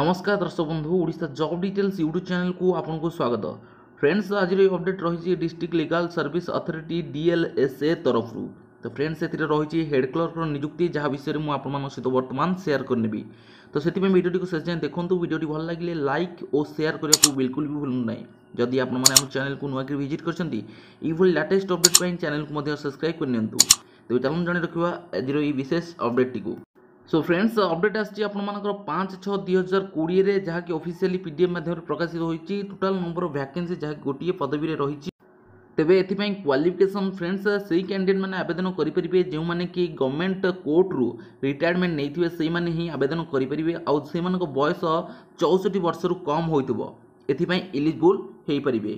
নমস্কার দর্শক বন্ধু ওড়িশা জব ডিটেলস ইউট্যুব চ্যানেলকু আপনার স্বাগত ফ্রেন্ডস আজির এই অপডেট রয়েছে district legal service authority DLSA তরফর তো ফ্রেন্ডস এতে রয়েছে হেড ক্লর্কর নিযুক্তি যা বিষয়ে মু আপনার সহ বর্তমান সেয়ার করেবি তো সেপাই ভিডিওটি শেষ যায় দেখুন ভিডিওটি ভাল লাগলে লাইক ও সেয়ার করা বিলকুল বি ভুলু না যদি আপনার আমার চ্যানেলকে নূকি ভিজিট করছেন এইভাবে লেটেস্ট অপডেট পাই চ্যানেলকে সবসক্রাইব করে নিউ তবে চলুন জানি রাখা আজর এই বিশেষ অপডেটটি সো ফ্রেন্ডস ଅପଡେଟ୍ ଆସିଛି ଆପଣମାନଙ୍କର ପାଞ୍ଚ ଛଅ ଦୁଇ ହଜାର କୋଡ଼ିଏରେ ଯାହାକି ଅଫିସିଆଲି ପି ଡି ଏଫ୍ ମାଧ୍ୟମରେ ପ୍ରକାଶିତ ହୋଇଛି ଟୋଟାଲ୍ ନମ୍ବର ଅଫ୍ ଭ୍ୟାକେନ୍ସି ଯାହାକି ଗୋଟିଏ ପଦବୀରେ ରହିଛି ତେବେ ଏଥିପାଇଁ କ୍ୱାଲିଫିକେସନ୍ ଫ୍ରେଣ୍ଡସ୍ ସେଇ କ୍ୟାଣ୍ଡିଡେଟ୍ମାନେ ଆବେଦନ କରିପାରିବେ ଯେଉଁମାନେ କି ଗଭର୍ଣ୍ଣମେଣ୍ଟ କୋର୍ଟରୁ ରିଟାୟାରମେଣ୍ଟ ନେଇଥିବେ ସେଇମାନେ ହିଁ ଆବେଦନ କରିପାରିବେ ଆଉ ସେମାନଙ୍କ ବୟସ ଚଉଷଠି ବର୍ଷରୁ କମ୍ ହୋଇଥିବ ଏଥିପାଇଁ ଏଲିଜିବୁଲ୍ ହୋଇପାରିବେ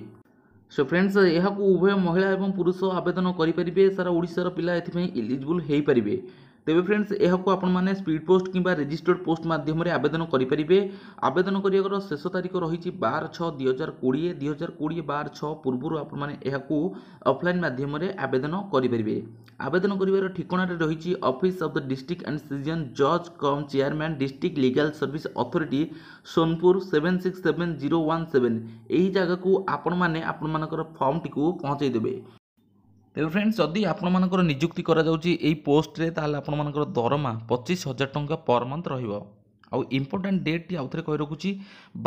ସୋ ଫ୍ରେଣ୍ଡସ୍ ଏହାକୁ ଉଭୟ ମହିଳା ଏବଂ ପୁରୁଷ ଆବେଦନ କରିପାରିବେ ସାରା ଓଡ଼ିଶାର ପିଲା ଏଥିପାଇଁ ଏଲିଜିବୁଲ୍ ହୋଇପାରିବେ ତେବେ ଫ୍ରେଣ୍ଡସ୍ ଏହାକୁ ଆପଣମାନେ ସ୍ପିଡ୍ ପୋଷ୍ଟ କିମ୍ବା ରେଜିଷ୍ଟର୍ଡ଼ ପୋଷ୍ଟ ମାଧ୍ୟମରେ ଆବେଦନ କରିପାରିବେ ଆବେଦନ କରିବାର ଶେଷ ତାରିଖ ରହିଛି ବାର ଛଅ ଦୁଇ ହଜାର କୋଡ଼ିଏ ଦୁଇ ହଜାର କୋଡ଼ିଏ ବାର ଛଅ ପୂର୍ବରୁ ଆପଣମାନେ ଏହାକୁ ଅଫଲାଇନ୍ ମାଧ୍ୟମରେ ଆବେଦନ କରିପାରିବେ ଆବେଦନ କରିବାର ଠିକଣାରେ ରହିଛି office of the district and session ଜଜ୍ cum chairman district legal service authority Sonepur seven six seven zero one seven ଏହି ଜାଗାକୁ ଆପଣମାନେ ଆପଣମାନଙ୍କର ଫର୍ମଟିକୁ ପହଞ୍ଚାଇ ଦେବେ ତେବେ ଫ୍ରେଣ୍ଡସ୍ ଯଦି ଆପଣମାନଙ୍କର ନିଯୁକ୍ତି କରାଯାଉଛି ଏଇ ପୋଷ୍ଟରେ ତାହେଲେ ଆପଣମାନଙ୍କର ଦରମା ପଚିଶ ହଜାର ଟଙ୍କା ପର୍ ମନ୍ଥ ରହିବ ଆଉ ଇମ୍ପୋର୍ଟାଣ୍ଟ ଡେଟ୍ଟି ଆଉଥରେ କହି ରଖୁଛି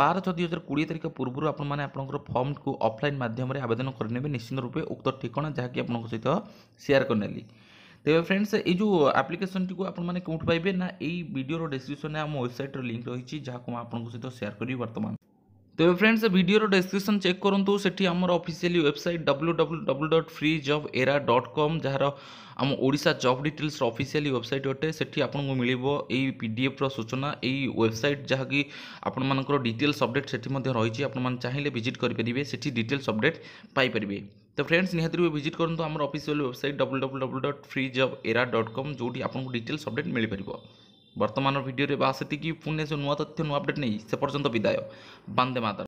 ବାର ଛଅ ଦୁଇ ହଜାର କୋଡ଼ିଏ ତାରିଖ ପୂର୍ବରୁ ଆପଣମାନେ ଆପଣଙ୍କର ଫର୍ମକୁ ଅଫଲାଇନ୍ ମାଧ୍ୟମରେ ଆବେଦନ କରିନେବେ ନିଶ୍ଚିନ୍ତ ରୂପେ ଉକ୍ତ ଠିକଣା ଯାହାକି ଆପଣଙ୍କ ସହିତ ସେୟାର କରିନେଲି ତେବେ ଫ୍ରେଣ୍ଡସ୍ ଏଇ ଯେଉଁ ଆପ୍ଲିକେସନ୍ଟିକୁ ଆପଣମାନେ କେଉଁଠୁ ପାଇବେ ନା ଏଇ ଭିଡ଼ିଓର ଡେସ୍କ୍ରିପ୍ସନ୍ରେ ଆମ ୱେବସାଇଟ୍ର ଲିଙ୍କ୍ ରହିଛି ଯାହାକୁ ମୁଁ ଆପଣଙ୍କ ସହିତ ସେୟାର କରିବି ବର୍ତ୍ତମାନ ତେବେ ଫ୍ରେଣ୍ଡସ୍ ଭିଡ଼ିଓର ଡେସ୍କ୍ରିପସନ୍ ଚେକ୍ କରନ୍ତୁ ସେଠି ଆମର officially website W W W dot free job era dot com ଯାହାର ଆମ ଓଡ଼ିଶା ଜବ୍ ଡିଟେଲ୍ସର ଅଫିସିଆଲି ୱେବସାଇଟ୍ ଅଟେ ସେଠି ଆପଣଙ୍କୁ ମିଳିବ ଏଇ ପି ଡି ଏଫ୍ର ସୂଚନା ଏଇ ୱେବସାଇଟ୍ ଯାହାକି ଆପଣମାନଙ୍କର ଡିଟେଲ୍ସ ଅପଡ଼େଟ୍ ସେଠି ମଧ୍ୟ ରହିଛି ଆପଣମାନେ ଚାହିଁଲେ ଭିଜିଟ୍ କରିପାରିବେ ସେଠି ଡିଟେଲ୍ସ ଅପଡ଼େଟ୍ ପାଇପାରିବେ ତ ଫ୍ରେଣ୍ଡସ୍ ନିହାତି ରୂପେ ଭିଜିଟ୍ କରନ୍ତୁ ଆମର official website W W W dot free job era dot com ଯେଉଁଠି ଆପଣଙ୍କୁ ଡିଟେଲ୍ସ ଅପଡ଼େଟ୍ ମିଳିପାରିବ বর্তমান ভিডিওতে বা আছে কি ফোন যে নয় তথ্য নয় আপডেট নেই সে পর্যন্ত বিদায় বান্দে মাতার